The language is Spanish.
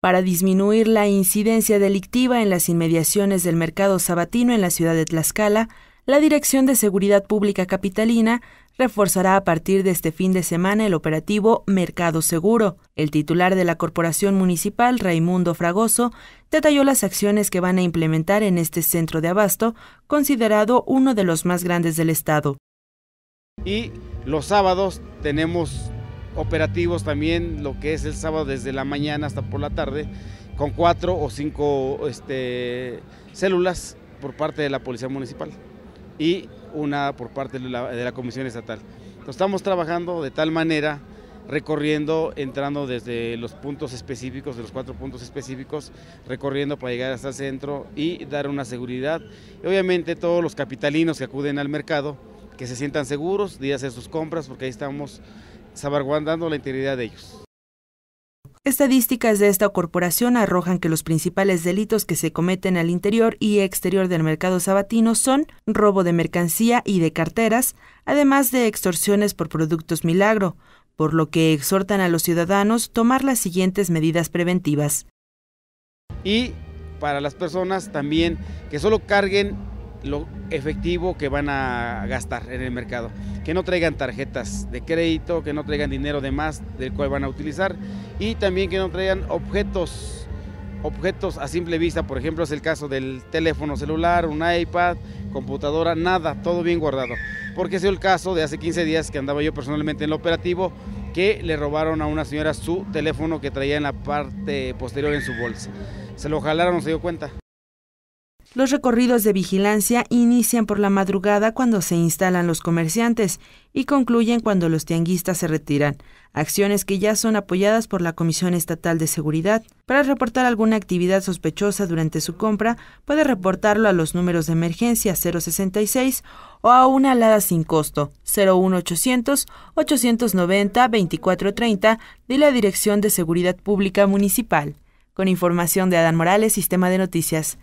para disminuir la incidencia delictiva en las inmediaciones del mercado sabatino en la ciudad de Tlaxcala, la Dirección de Seguridad Pública Capitalina reforzará a partir de este fin de semana el operativo Mercado Seguro. El titular de la Corporación Municipal, Raimundo Fragoso, detalló las acciones que van a implementar en este centro de abasto, considerado uno de los más grandes del estado. Y los sábados tenemos operativos también lo que es el sábado desde la mañana hasta por la tarde con cuatro o cinco este, células por parte de la Policía Municipal y una por parte de la, Comisión Estatal. estamos trabajando de tal manera, recorriendo, entrando desde los puntos específicos, de los cuatro puntos específicos, recorriendo para llegar hasta el centro y dar una seguridad. obviamente todos los capitalinos que acuden al mercado, que se sientan seguros, de hacer sus compras, porque ahí estamos salvaguardando la integridad de ellos. Estadísticas de esta corporación arrojan que los principales delitos que se cometen al interior y exterior del mercado sabatino son robo de mercancía y de carteras, además de extorsiones por productos milagro, por lo que exhortan a los ciudadanos tomar las siguientes medidas preventivas. Y para las personas también que solo carguen lo efectivo que van a gastar en el mercado. Que no traigan tarjetas de crédito, que no traigan dinero de más del cual van a utilizar y también que no traigan objetos, objetos a simple vista, por ejemplo es el caso del teléfono celular, un iPad, computadora, nada, todo bien guardado. Porque es el caso de hace 15 días que andaba yo personalmente en el operativo que le robaron a una señora su teléfono que traía en la parte posterior en su bolsa. Se lo jalaron, se dio cuenta. Los recorridos de vigilancia inician por la madrugada cuando se instalan los comerciantes y concluyen cuando los tianguistas se retiran, acciones que ya son apoyadas por la Comisión Estatal de Seguridad. Para reportar alguna actividad sospechosa durante su compra, puede reportarlo a los números de emergencia 066 o a una alada sin costo 01800 890 2430 de la Dirección de Seguridad Pública Municipal. Con información de Adán Morales, Sistema de Noticias.